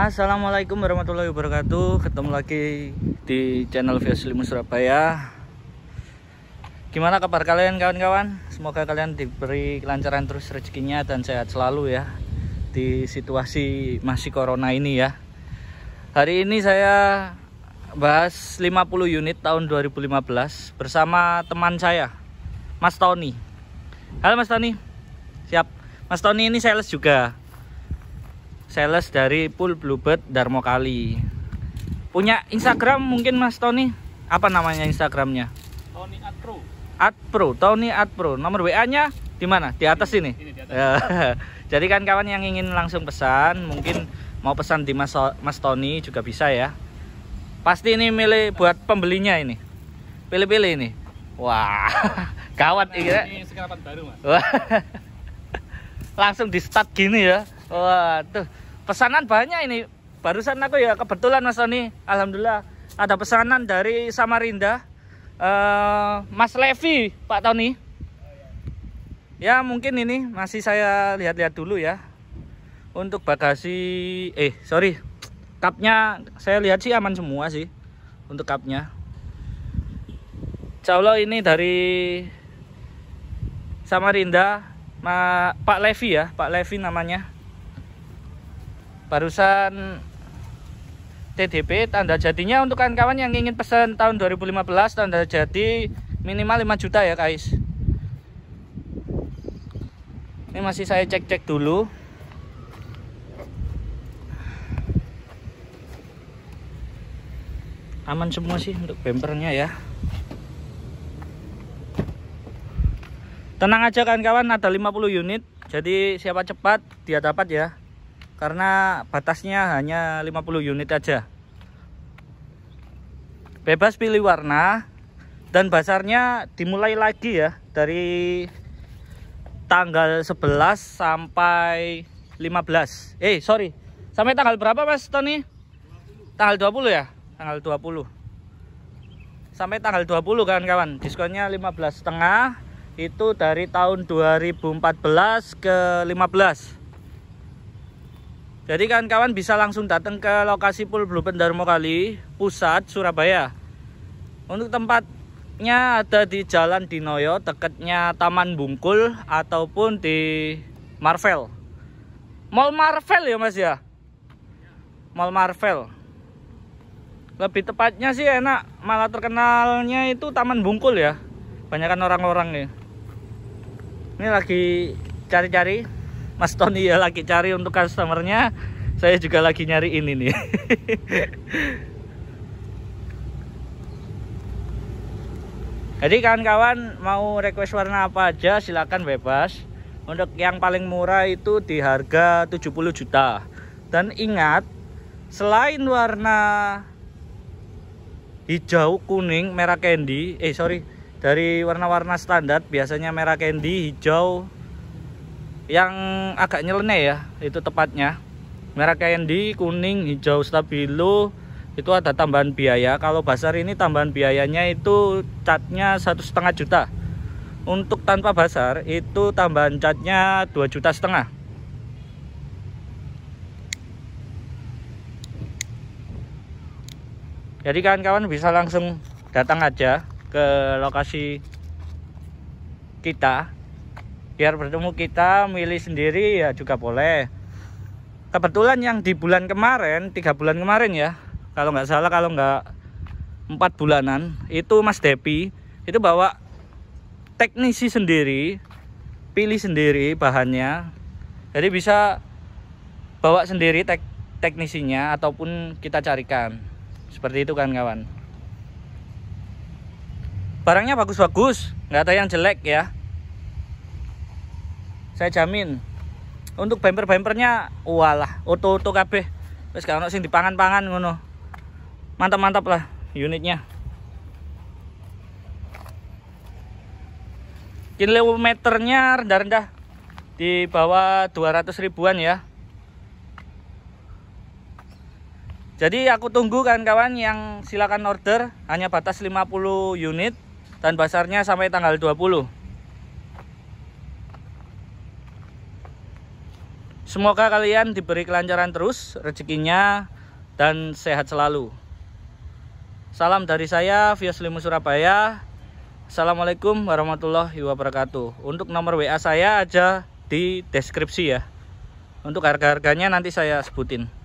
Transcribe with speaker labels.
Speaker 1: Assalamualaikum warahmatullahi wabarakatuh Ketemu lagi di channel Vio Surabaya Gimana kabar kalian kawan-kawan Semoga kalian diberi kelancaran terus rezekinya dan sehat selalu ya Di situasi masih corona ini ya Hari ini saya bahas 50 unit tahun 2015 Bersama teman saya Mas Tony Halo Mas Tony Siap Mas Tony ini sales juga sales dari Pool Bluebird Darmo Kali. Punya Instagram mungkin Mas Tony? Apa namanya Instagramnya? Tony Atpro. Atpro, Tony Atpro. Nomor WA-nya di mana? Di atas ini. ini, di atas. Ya. Jadi kan kawan yang ingin langsung pesan, mungkin mau pesan di Mas, Mas Tony juga bisa ya. Pasti ini milih buat pembelinya ini. Pilih-pilih ini. Wah, kawat ini. Ini baru, Mas. Langsung di start gini ya. Waduh, pesanan banyak ini. Barusan aku ya kebetulan Mas Tony, alhamdulillah ada pesanan dari Samarinda. Uh, Mas Levi, Pak Tony. Ya, mungkin ini masih saya lihat-lihat dulu ya. Untuk bagasi eh sorry, kapnya saya lihat sih aman semua sih untuk kapnya. Insya Allah ini dari Samarinda Ma, Pak Levi ya, Pak Levi namanya barusan TDP tanda jadinya untuk kawan-kawan yang ingin pesan tahun 2015 tanda jadi minimal 5 juta ya guys ini masih saya cek-cek dulu aman semua sih untuk bempernya ya tenang aja kawan-kawan ada 50 unit jadi siapa cepat dia dapat ya karena batasnya hanya 50 unit aja bebas pilih warna dan basarnya dimulai lagi ya dari tanggal 11 sampai 15 eh sorry sampai tanggal berapa mas Tony? 20. tanggal 20 ya? tanggal 20 sampai tanggal 20 kan kawan diskonnya 15 setengah itu dari tahun 2014 ke 15 jadi kawan-kawan bisa langsung datang ke lokasi Pul Pendarmo Kali Pusat Surabaya. Untuk tempatnya ada di Jalan Dinoyo, dekatnya Taman Bungkul ataupun di Marvel. Mall Marvel ya Mas ya? Mall Marvel. Lebih tepatnya sih enak, malah terkenalnya itu Taman Bungkul ya. Banyakan orang-orang nih. Ini lagi cari-cari Mas Tony ya lagi cari untuk customernya saya juga lagi nyari ini nih jadi kawan-kawan mau request warna apa aja silahkan bebas untuk yang paling murah itu di harga 70 juta dan ingat selain warna hijau kuning merah candy eh sorry dari warna-warna standar biasanya merah candy hijau yang agak nyeleneh ya itu tepatnya merah candy kuning hijau stabilo itu ada tambahan biaya kalau basar ini tambahan biayanya itu catnya satu setengah juta untuk tanpa basar itu tambahan catnya dua juta setengah jadi kawan-kawan bisa langsung datang aja ke lokasi kita biar bertemu kita milih sendiri ya juga boleh kebetulan yang di bulan kemarin tiga bulan kemarin ya kalau nggak salah kalau nggak empat bulanan itu Mas Depi itu bawa teknisi sendiri pilih sendiri bahannya jadi bisa bawa sendiri tek teknisinya ataupun kita carikan seperti itu kan kawan barangnya bagus-bagus nggak ada yang jelek ya saya jamin untuk bumper-bumpernya walah oto-oto kabeh terus sih sing dipangan-pangan ngono mantap-mantap lah unitnya kilometernya rendah-rendah di bawah 200 ribuan ya jadi aku tunggu kawan-kawan yang silakan order hanya batas 50 unit dan basarnya sampai tanggal 20 Semoga kalian diberi kelancaran terus rezekinya dan sehat selalu. Salam dari saya Limu Surabaya. Assalamualaikum warahmatullahi wabarakatuh. Untuk nomor WA saya aja di deskripsi ya. Untuk harga-harganya nanti saya sebutin.